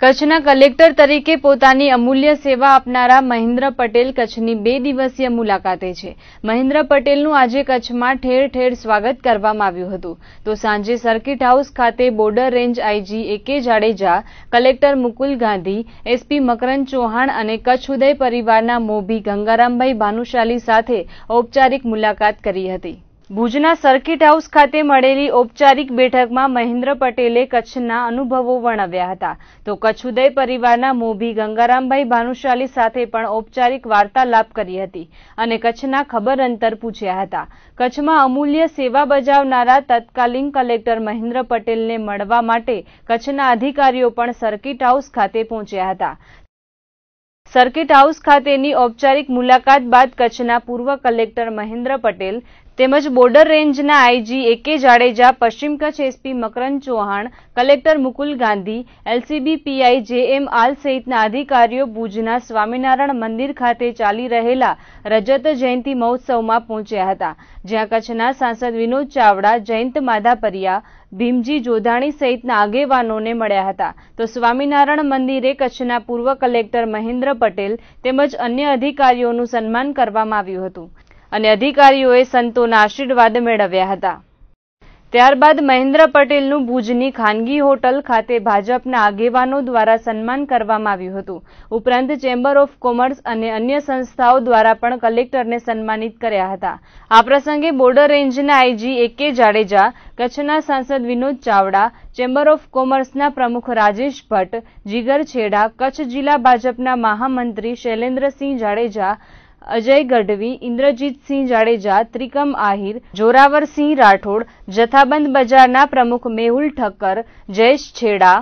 કચ્છના કલેક્ટર તરીકે પોતાની અમૂલ્ય સેવા આપનારા મહેન્દ્ર પટેલ કચ્છની બે દિવસીય મુલાકાતે છે મહેન્દ્ર પટેલનું આજે કચ્છમાં ઠેર ઠેર સ્વાગત કરવામાં આવ્યું હતું તો સાંજે સર્કિટ હાઉસ ખાતે border range IG AK Jadeja collector Mukul Gandhi SP Makarand Chauhan અને કચ્છ ઉદય પરિવારના મોભી ગંગારામભાઈ ભાનુશાલી સાથે ઔપચારિક મુલાકાત કરી હતી ભુજના સર્કિટ હાઉસ ખાતે મળેલી ઔપચારિક બેઠકમાં મહેન્દ્ર પટેલે કચ્છના અનુભવો વર્ણવ્યા હતા તો કચ્છુદય પરિવારના મોભી ગંગારામભાઈ ભાનુશાલી સાથે પણ ઔપચારિક વાર્તાલાપ કરી હતી અને કચ્છના ખબર અંતર પૂછ્યા હતા કચ્છમાં અમૂલ્ય સેવા બજાવનારા તત્કાલીન કલેક્ટર મહેન્દ્ર પટેલને મળવા માટે કચ્છના અધિકારીઓ પણ સર્કિટ હાઉસ ખાતે પહોંચ્યા હતા સર્કિટ હાઉસ ખાતેની ઔપચારિક મુલાકાત બાદ કચ્છના પૂર્વ કલેક્ટર મહેન્દ્ર પટેલ તેમજ બોર્ડર રેન્જના આઈજી એકે જાડેજા પશ્ચિમ Kutch SP Makarand Chauhan collector Mukul Gandhi LCB PI JM Aal સહિતના અધિકારીઓ ભુજના સ્વામિનારાયણ મંદિર ખાતે ચાલી રહેલા રજત જયંતિ મહોત્સવમાં પહોંચ્યા હતા જ્યાં કચ્છના સાંસદ વિનોદ ચાવડા જયંત માધાપરિયા ભીમજી જોધાણી સહિતના આગેવાનોને મળ્યા હતા તો સ્વામિનારાયણ મંદિરે કચ્છના પૂર્વ કલેક્ટર મહેન્દ્ર પટેલ તેમજ અન્ય અધિકારીઓનું સન્માન કરવામાં આવ્યું હતું અને અધિકારીઓએ સંતોના આશીર્વાદ મેળવ્યા હતા ત્યારબાદ મહેન્દ્ર પટેલનું ભુજની ખાનગી હોટલ ખાતે ભાજપના આગેવાનો દ્વારા સન્માન કરવામાં આવ્યું હતું ઉપરાંત ચેમ્બર ઓફ કોમર્સ અને અન્ય સંસ્થાઓ દ્વારા પણ કલેક્ટરને સન્માનિત કર્યા હતા આ પ્રસંગે બોર્ડર રેન્જના આઈજી એ કે જાડેજા કચ્છના સાંસદ વિનોદ ચાવડા ચેમ્બર ઓફ કોમર્સના પ્રમુખ રાજેશ ભટ્ટ જીગર છેડા કચ્છ જિલ્લા ભાજપના મહામંત્રી શૈલેન્દ્રસિંહ જાડેજા અજય ગઢવી ઇન્દ્રજીતસિંહ જાડેજા ત્રિકમ આહિર જોરાવરસિંહ રાઠોડ જથાબંધ બજારના પ્રમુખ મેહુલ ઠક્કર જયેશ છેડા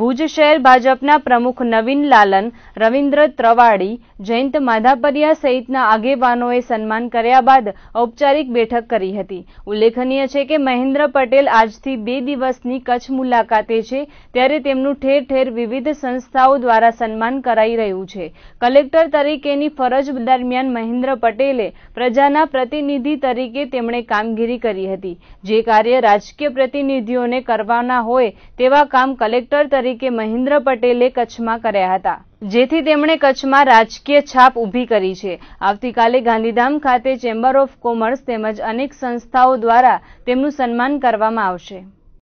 ભુજ શહેર ભાજપના પ્રમુખ નવીન લાલન રવિન્દ્ર ત્રવાડી જયંત માધાપરિયા સહિતના આગેવાનોએ સન્માન કર્યા બાદ ઔપચારિક બેઠક કરી હતી ઉલ્લેખનીય છે કે મહેન્દ્ર પટેલ આજથી બે દિવસની કચ્છ મુલાકાતે છે ત્યારે તેમનું ઠેર ઠેર વિવિધ સંસ્થાઓ દ્વારા સન્માન કરાઈ રહ્યું છે કલેક્ટર તરીકેની ફરજ દરમિયાન મહેન્દ્ર પટેલે પ્રજાના પ્રતિનિધિ તરીકે તેમણે કામગીરી કરી હતી જે કાર્ય રાજકીય પ્રતિનિધિઓને કરવાના હોય તેવા કામ કલેક્ટર તરીકે મહેન્દ્ર પટેલે કચ્છમાં કર્યા હતા જેથી તેમણે કચ્છમાં રાજકીય છાપ ઉભી કરી છે આવતીકાલે ગાંધીધામ ખાતે ચેમ્બર ઓફ કોમર્સ તેમજ અનેક સંસ્થાઓ દ્વારા તેમનું સન્માન કરવામાં આવશે